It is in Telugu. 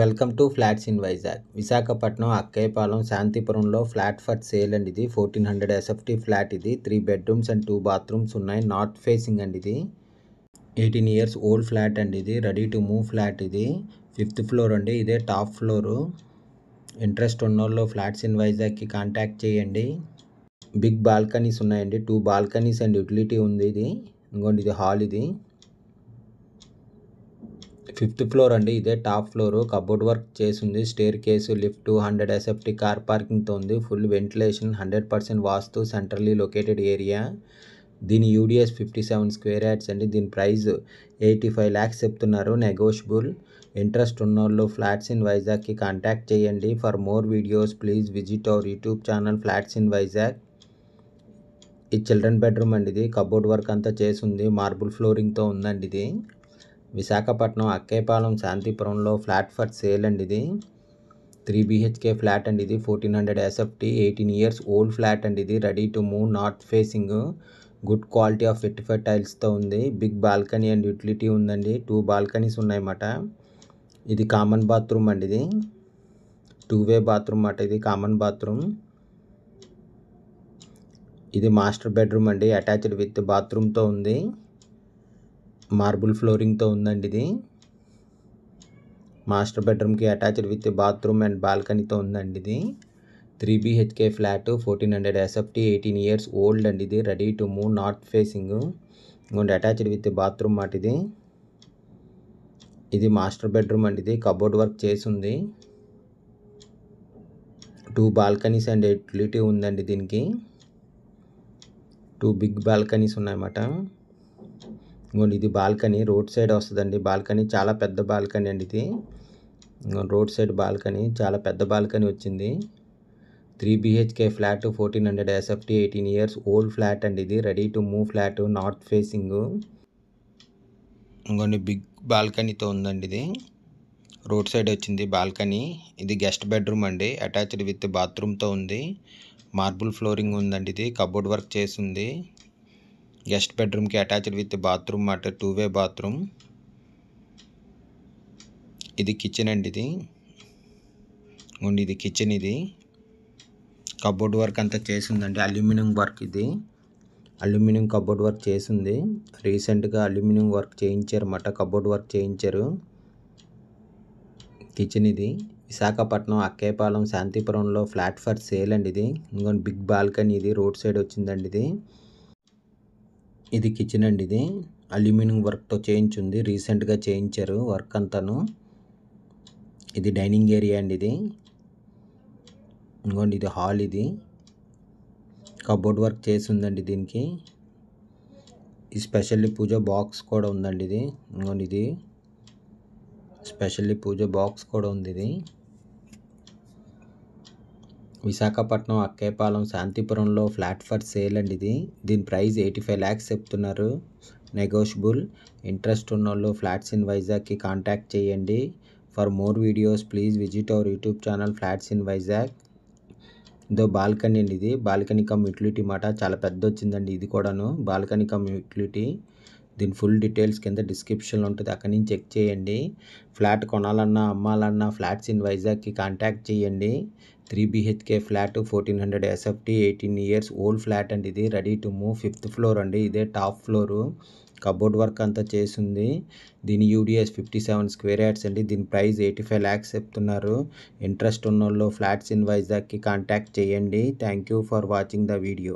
welcome to flats in Vizag Visakhapatnam Akkayyapalem శాంతిపురంలో ఫ్లాట్ ఫర్ సేల్ అండి ఇది ఫోర్టీన్ హండ్రెడ్ ఎస్ఎఫ్టీ ఫ్లాట్ ఇది three bedrooms and two bathrooms ఉన్నాయి నార్త్ ఫేసింగ్ అండి ఇది ఎయిటీన్ ఇయర్స్ ఓల్డ్ ఫ్లాట్ అండి ఇది రెడీ టు మూవ్ ఫ్లాట్ ఇది ఫిఫ్త్ ఫ్లోర్ అండి ఇదే టాప్ ఫ్లోరు ఇంట్రెస్ట్ ఉన్నోళ్ళు ఫ్లాట్స్ ఇన్ వైజాగ్కి కాంటాక్ట్ చేయండి బిగ్ బాల్కనీస్ ఉన్నాయండి టూ బాల్కనీస్ అండ్ యూటిలిటీ ఉంది ఇది ఇంకోటి ఇది హాల్ ఇది ఫిఫ్త్ ఫ్లోర్ అండి ఇదే టాప్ ఫ్లోర్ కబోర్డ్ వర్క్ చేసింది staircase lift hundred SFT car పార్కింగ్తో ఉంది full ventilation hundred percent vastu centrally located area దీని UDS fifty seven square yards అండి దీని ప్రైస్ ఎయిటీ ఫైవ్ ల్యాక్స్ చెప్తున్నారు నెగోషియబుల్ ఇంట్రెస్ట్ ఉన్న వాళ్ళు ఫ్లాట్స్ ఇన్ వైజాగ్కి కాంటాక్ట్ చేయండి for more videos please visit our YouTube channel flats in Vizag ఈ చిల్డ్రన్ బెడ్రూమ్ అండి ఇది కబోర్డ్ వర్క్ అంతా చేసి ఉంది మార్బుల్ ఫ్లోరింగ్తో ఉందండి ఇది విశాఖపట్నం అక్కేపాలెం శాంతిపురంలో ఫ్లాట్ ఫర్ సేల్ అండి ఇది త్రీ బీహెచ్కే ఫ్లాట్ అండి ఇది fourteen hundred SFT eighteen years old flat అండి ఇది ready to move north facing good quality of five టైల్స్తో ఉంది బిగ్ బాల్కనీ అండ్ యూటిలిటీ ఉందండి టూ బాల్కనీస్ ఉన్నాయన్నమాట ఇది కామన్ బాత్రూమ్ అండి ఇది టూ వే బాత్రూమ్ అన్నమాట ఇది కామన్ బాత్రూమ్ ఇది మాస్టర్ బెడ్రూమ్ అండి అటాచ్డ్ విత్ బాత్రూమ్తో ఉంది మార్బుల్ ఫ్లోరింగ్తో ఉందండి ఇది మాస్టర్ బెడ్రూమ్కి అటాచ్డ్ విత్ బాత్రూమ్ అండ్ బాల్కనీతో ఉందండి ఇది three BHK flat fourteen hundred SFT eighteen years old అండి ఇది ready to move north facing ఇంకోటి అటాచ్డ్ విత్ బాత్రూమ్ మాట ఇది ఇది మాస్టర్ బెడ్రూమ్ అండి ఇది కబోర్డ్ వర్క్ చేసింది టూ బాల్కనీస్ అండ్ ఎయిట్ ఉందండి దీనికి టూ బిగ్ బాల్కనీస్ ఉన్నాయన్నమాట ఇదిగోండి ఇది బాల్కనీ రోడ్ సైడ్ వస్తుందండి బాల్కనీ చాలా పెద్ద బాల్కనీ అండి ఇది రోడ్ సైడ్ బాల్కనీ చాలా పెద్ద బాల్కనీ వచ్చింది three BHK flat fourteen hundred SFT eighteen years old flat అండి ఇది ready to move flat north facing ఇంకోండి బిగ్ బాల్కనీతో ఉందండి ఇది రోడ్ సైడ్ వచ్చింది బాల్కనీ ఇది గెస్ట్ బెడ్రూమ్ అండి అటాచ్డ్ విత్ బాత్రూమ్తో ఉంది మార్బుల్ ఫ్లోరింగ్ ఉందండి ఇది కబోర్డ్ వర్క్ చేసి ఉంది గెస్ట్ బెడ్రూమ్కి అటాచ్డ్ విత్ బాత్రూమ్ మాట టూ వే బాత్రూమ్ ఇది కిచెన్ అండి ఇది ఉండి ఇది కిచెన్ ఇది కబోర్డ్ వర్క్ అంతా చేసిందండి అల్యూమినియం వర్క్ ఇది అల్యూమినియం కబోర్డ్ వర్క్ చేసింది రీసెంట్గా అల్యూమినియం వర్క్ చేయించారు అన్నమాట కబోర్డ్ వర్క్ చేయించారు కిచెన్ ఇది విశాఖపట్నం అక్కేపాలెం శాంతిపురంలో ఫ్లాట్ ఫర్ సేల్ అండి ఇది ఇంకొన్ని బిగ్ బాల్కనీ ఇది రోడ్ సైడ్ వచ్చిందండి ఇది ఇది కిచెన్ అండి ఇది అల్యూమినియం వర్క్తో చేయించుంది రీసెంట్గా చేయించారు వర్క్ అంతాను ఇది డైనింగ్ ఏరియా అండి ఇది ఇంకోండి ఇది హాల్ ఇది కబోర్డ్ వర్క్ చేసి ఉందండి దీనికి ఈ స్పెషల్లీ పూజ బాక్స్ కూడా ఉందండి ఇది ఇంకోండి ఇది స్పెషల్లీ పూజ బాక్స్ కూడా ఉంది ఇది విశాఖపట్నం అక్కేపాలెం శాంతిపురంలో ఫ్లాట్ ఫర్ సేల్ అండి ఇది దీని ప్రైస్ ఎయిటీ ఫైవ్ ల్యాక్స్ చెప్తున్నారు నెగోషియబుల్ ఇంట్రెస్ట్ ఉన్న వాళ్ళు ఫ్లాట్స్ ఇన్ వైజాగ్కి కాంటాక్ట్ చేయండి for more videos please visit our YouTube channel flats in Vizag ఇదో బాల్కనీ అండి ఇది బాల్కనీ కమ్ యూటిలిటీ మాట చాలా పెద్ద వచ్చిందండి ఇది కూడాను బాల్కనీ కమ్ యూటిలిటీ దీని ఫుల్ డీటెయిల్స్ కింద డిస్క్రిప్షన్లో ఉంటుంది అక్కడి నుంచి చెక్ చేయండి ఫ్లాట్ కొనాలన్నా అమ్మాలన్నా ఫ్లాట్స్ ఇన్ వైజాగ్కి కాంటాక్ట్ చేయండి three BHK flat fourteen hundred SFT eighteen years old flat అండి ఇది ready to move fifth floor అండి ఇదే టాప్ ఫ్లోరు కబోర్డ్ వర్క్ అంతా చేసింది దీని UDS fifty seven square yards అండి దీని ప్రైస్ ఎయిటీ ఫైవ్ ల్యాక్స్ చెప్తున్నారు ఇంట్రెస్ట్ ఉన్న వాళ్ళు ఫ్లాట్స్ ఇన్ వైజాగ్కి కాంటాక్ట్ చేయండి thank you for watching the video